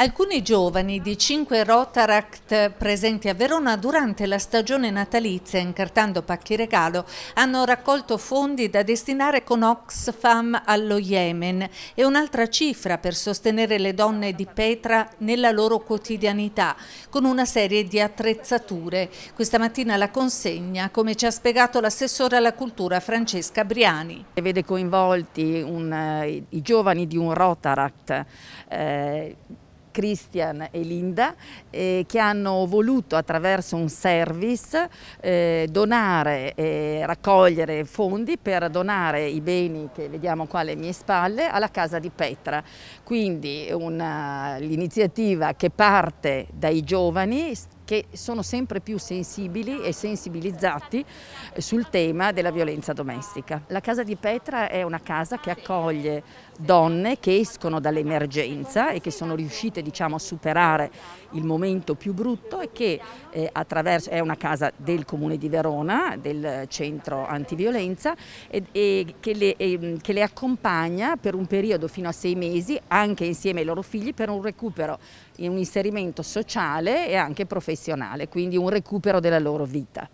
Alcuni giovani di 5 Rotaract presenti a Verona durante la stagione natalizia incartando pacchi regalo hanno raccolto fondi da destinare con Oxfam allo Yemen e un'altra cifra per sostenere le donne di Petra nella loro quotidianità con una serie di attrezzature. Questa mattina la consegna, come ci ha spiegato l'assessore alla cultura Francesca Briani. Vede coinvolti un, eh, i giovani di un Rotaract eh, Christian e Linda eh, che hanno voluto attraverso un service eh, donare e raccogliere fondi per donare i beni che vediamo qua alle mie spalle alla casa di Petra. Quindi l'iniziativa che parte dai giovani che sono sempre più sensibili e sensibilizzati eh, sul tema della violenza domestica. La casa di Petra è una casa che accoglie donne che escono dall'emergenza e che sono riuscite diciamo, a superare il momento più brutto e che eh, attraverso, è una casa del comune di Verona, del centro antiviolenza e, e, che le, e, mm, che le accompagna per un periodo fino a sei mesi anche insieme ai loro figli per un recupero, e un inserimento sociale e anche professionale professionale, quindi un recupero della loro vita.